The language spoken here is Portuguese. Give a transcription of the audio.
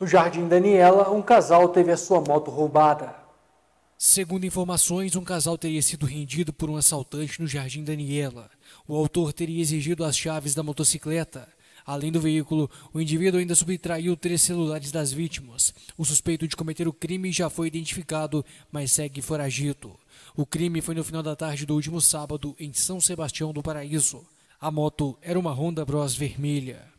No Jardim Daniela, um casal teve a sua moto roubada. Segundo informações, um casal teria sido rendido por um assaltante no Jardim Daniela. O autor teria exigido as chaves da motocicleta. Além do veículo, o indivíduo ainda subtraiu três celulares das vítimas. O suspeito de cometer o crime já foi identificado, mas segue foragido. O crime foi no final da tarde do último sábado em São Sebastião do Paraíso. A moto era uma Honda Bros vermelha.